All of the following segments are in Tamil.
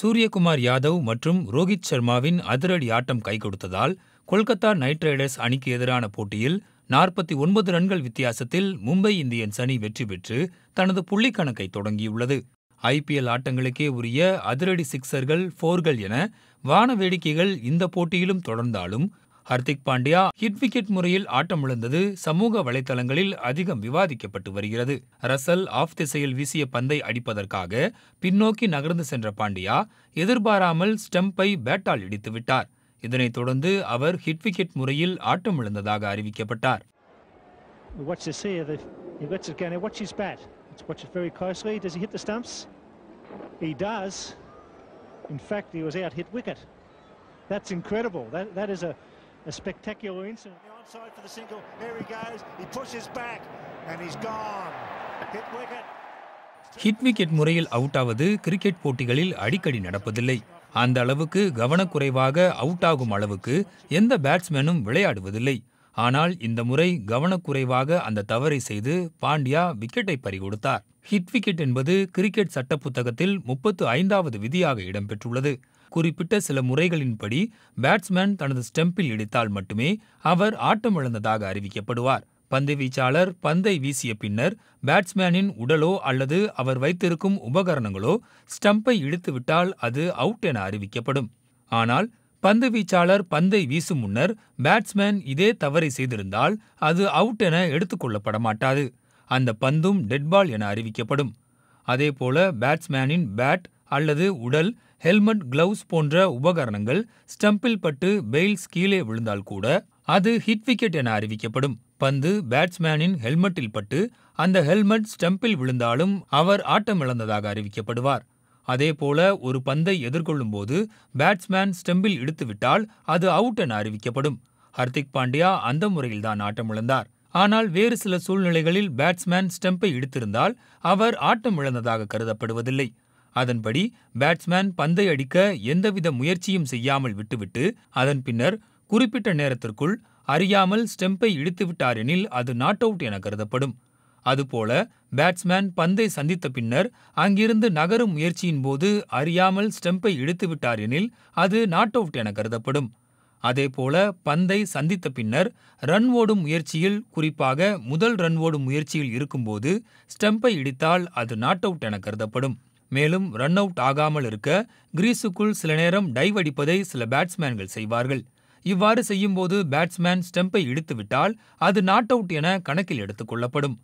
சூரியகுமார் யாதவ் மற்றும் ரோஹித் சர்மாவின் அதிரடி ஆட்டம் கைகொடுத்ததால் கொல்கத்தா நைட் ரைடர்ஸ் அணிக்கு எதிரான போட்டியில் நாற்பத்தி ஒன்பது ரன்கள் வித்தியாசத்தில் மும்பை இந்தியன்ஸ் அணி வெற்றி பெற்று தனது புள்ளிக்கணக்கை தொடங்கியுள்ளது ஐபிஎல் ஆட்டங்களுக்கே உரிய அதிரடி சிக்சர்கள் ஃபோர்கள் என வான வேடிக்கைகள் இந்த போட்டியிலும் தொடர்ந்தாலும் ஹர்திக் பாண்டியா ஹிட் விக்கெட் முறையில் ஆட்டமிழந்தது சமூக வலைதளங்களில் அதிகம் விவாதிக்கப்பட்டு வருகிறது ரசல் ஆஃப் திசையில் வீசிய பந்தை அடிப்பதற்காக பின்னோக்கி நகர்ந்து சென்ற பாண்டியா எதிர்பாராமல் ஸ்டம்பை பேட்டால் இடித்துவிட்டார் இதனைத் தொடர்ந்து அவர் ஹிட் விக்கெட் முறையில் ஆட்டமிழந்ததாக அறிவிக்கப்பட்டார் That's incredible. That, that is a a spectacular incident. The onside for the single. here he goes. He pushes back and he's gone. Hit wicket. Hit wicket முறையில் அவுட் ஆவது கிரிக்கெட் போட்டிகளில் அடிக்கடி நடப்பதில்லை அந்த அளவுக்கு கவனக்குறைவாக அவுட் ஆகும் அளவுக்கு எந்த பேட்ஸ்மேனும் விளையாடுவதில்லை ஆனால் இந்த முறை கவனக்குறைவாக அந்த தவறை செய்து பாண்டியா விக்கெட்டை பறிகொடுத்தார் ஹிட் விக்கெட் என்பது கிரிக்கெட் சட்ட புத்தகத்தில் முப்பத்து ஐந்தாவது விதியாக இடம்பெற்றுள்ளது குறிப்பிட்ட சில முறைகளின்படி பேட்ஸ்மேன் தனது ஸ்டெம்பில் இடித்தால் மட்டுமே அவர் ஆட்டமிழந்ததாக அறிவிக்கப்படுவார் பந்து வீச்சாளர் பந்தை வீசிய பின்னர் பேட்ஸ்மேனின் உடலோ அல்லது அவர் வைத்திருக்கும் உபகரணங்களோ ஸ்டம்பை இழுத்துவிட்டால் அது அவுட் என அறிவிக்கப்படும் ஆனால் பந்து வீச்சாளர் பந்தை வீசும் முன்னர் பேட்ஸ்மேன் இதே தவறை செய்திருந்தால் அது அவுட் என எடுத்துக்கொள்ளப்பட மாட்டாது அந்த பந்தும் டெட்பால் என அறிவிக்கப்படும் அதேபோல பேட்ஸ்மேனின் பேட் அல்லது உடல் ஹெல்மெட் கிளவுஸ் போன்ற உபகரணங்கள் ஸ்டம்பில் பட்டு பெயில்ஸ் கீழே விழுந்தால் கூட அது ஹிட் விக்கெட் என அறிவிக்கப்படும் பந்து பேட்ஸ்மேனின் ஹெல்மெட்டில் பட்டு அந்த ஹெல்மெட் ஸ்டம்பில் விழுந்தாலும் அவர் ஆட்டமிழந்ததாக அறிவிக்கப்படுவார் அதேபோல ஒரு பந்தை எதிர்கொள்ளும் போது பேட்ஸ்மேன் ஸ்டம்பில் இடுத்துவிட்டால் அது அவுட் என அறிவிக்கப்படும் ஹர்திக் பாண்டியா அந்த முறையில்தான் ஆட்டமிழந்தார் ஆனால் வேறு சில சூழ்நிலைகளில் பேட்ஸ்மேன் ஸ்டெம்பை இடுத்திருந்தால் அவர் ஆட்டம் இழந்ததாக கருதப்படுவதில்லை அதன்படி பேட்ஸ்மேன் பந்தை அடிக்க எந்தவித முயற்சியும் செய்யாமல் விட்டுவிட்டு அதன் பின்னர் குறிப்பிட்ட நேரத்திற்குள் அறியாமல் ஸ்டெம்பை இழுத்துவிட்டாரெனில் அது நாட் அவுட் என கருதப்படும் அதுபோல பேட்ஸ்மேன் பந்தை சந்தித்த பின்னர் அங்கிருந்து நகரும் முயற்சியின் போது அறியாமல் ஸ்டெம்பை இழுத்துவிட்டார் எனில் அது நாட் அவுட் என கருதப்படும் அதேபோல பந்தை சந்தித்த பின்னர் ரன் ஓடும் முயற்சியில் குறிப்பாக முதல் ரன் ஓடும் முயற்சியில் இருக்கும்போது ஸ்டெம்பை இடித்தால் அது நாட் அவுட் என கருதப்படும் மேலும் ரன் அவுட் ஆகாமல் இருக்க கிரீஸுக்குள் சில நேரம் டைவ் அடிப்பதை சில பேட்ஸ்மேன்கள் செய்வார்கள் இவ்வாறு செய்யும்போது பேட்ஸ்மேன் ஸ்டெம்பை இழுத்துவிட்டால் அது நாட் அவுட் என கணக்கில் எடுத்துக் கொள்ளப்படும்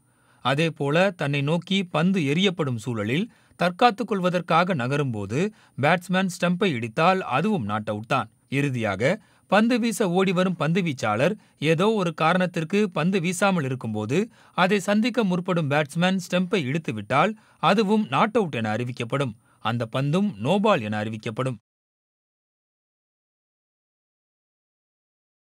அதேபோல தன்னை நோக்கி பந்து எரியப்படும் சூழலில் தற்காத்துக் கொள்வதற்காக நகரும்போது பேட்ஸ்மேன் ஸ்டெம்பை இடித்தால் அதுவும் நாட் அவுட் தான் இறுதியாக பந்து வீச ஓடிவரும் வீச்சாளர் ஏதோ ஒரு காரணத்திற்கு பந்து வீசாமல் இருக்கும்போது அதை சந்திக்க முற்படும் பேட்ஸ்மேன் ஸ்டெம்பை இழுத்துவிட்டால் அதுவும் நாட் அவுட் என அறிவிக்கப்படும் அந்த பந்தும் நோபால் என அறிவிக்கப்படும்